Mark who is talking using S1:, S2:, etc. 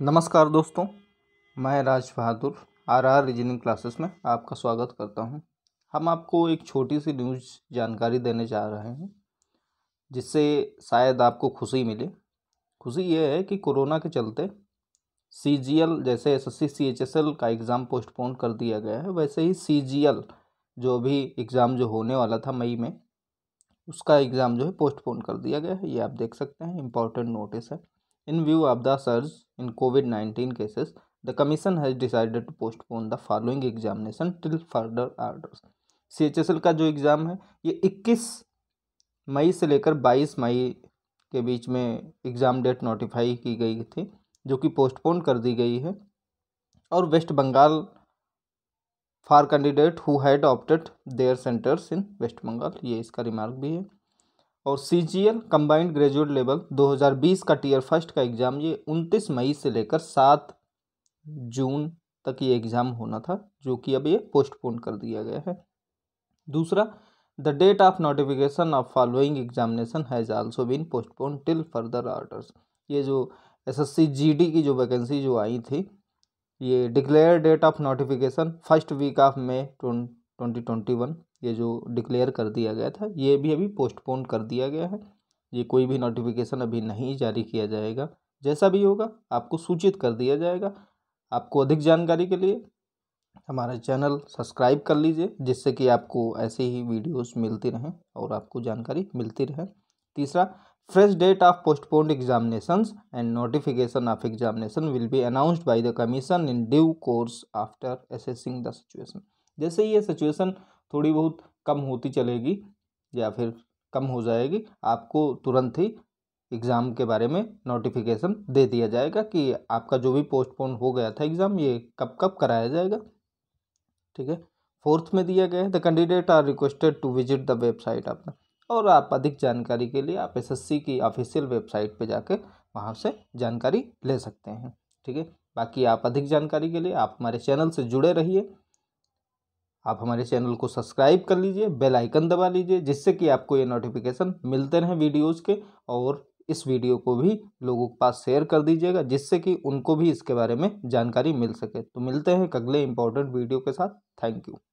S1: नमस्कार दोस्तों मैं Raj Bahadur R R reasoning classes में आपका स्वागत करता हूं। हम आपको एक छोटी सी न्यूज जानकारी देने जा रहे हैं जिससे शायद आपको खुशी मिले खुशी ये है कि कोरोना के चलते सी जी एल जैसे S S C C H S L का एग्ज़ाम पोस्टपोन कर दिया गया है वैसे ही सी जी एल जो भी एग्ज़ाम जो होने वाला था मई में उसका एग्ज़ाम जो है पोस्टपोन कर दिया गया है ये आप देख सकते हैं इम्पोर्टेंट नोटिस है In view of the surge in COVID 19 cases, the Commission has decided to postpone the following examination till further orders. C H S L का जो एग्ज़ाम है ये 21 मई से लेकर 22 मई के बीच में एग्ज़ाम डेट नोटिफाई की गई थी जो कि पोस्टपोन कर दी गई है और West Bengal for candidate who had opted their centres in West Bengal ये इसका रिमार्क भी है और C G L combined graduate level 2020 का टीयर फर्स्ट का एग्ज़ाम ये 29 मई से लेकर 7 जून तक ये एग्ज़ाम होना था जो कि अब ये पोस्टपोन कर दिया गया है दूसरा the date of notification of following examination has also been postpone till further orders ये जो S S C G D की जो वैकेंसी जो आई थी ये declare date of notification first week of May twenty twenty one ये जो डिक्लेयर कर दिया गया था ये भी अभी पोस्टपोन कर दिया गया है ये कोई भी नोटिफिकेशन अभी नहीं जारी किया जाएगा जैसा भी होगा आपको सूचित कर दिया जाएगा आपको अधिक जानकारी के लिए हमारा चैनल सब्सक्राइब कर लीजिए जिससे कि आपको ऐसे ही वीडियोस मिलती रहें और आपको जानकारी मिलती रहे तीसरा fresh date of postpone examination and notification of examination will be announced by the commission in due course after assessing the situation जैसे ही ये सिचुएशन थोड़ी बहुत कम होती चलेगी या फिर कम हो जाएगी आपको तुरंत ही एग्ज़ाम के बारे में नोटिफिकेशन दे दिया जाएगा कि आपका जो भी पोस्टपोन हो गया था एग्ज़ाम ये कब कब कराया जाएगा ठीक है फोर्थ में दिया गया है the candidate are requested to visit the website आप और आप अधिक जानकारी के लिए आप एसएससी की ऑफिशियल वेबसाइट पे जाके वहाँ से जानकारी ले सकते हैं ठीक है बाकी आप अधिक जानकारी के लिए आप हमारे चैनल से जुड़े रहिए आप हमारे चैनल को सब्सक्राइब कर लीजिए बेल आइकन दबा लीजिए जिससे कि आपको ये नोटिफिकेशन मिलते रहें वीडियोस के और इस वीडियो को भी लोगों के पास शेयर कर दीजिएगा जिससे कि उनको भी इसके बारे में जानकारी मिल सके तो मिलते हैं अगले इंपॉर्टेंट वीडियो के साथ थैंक यू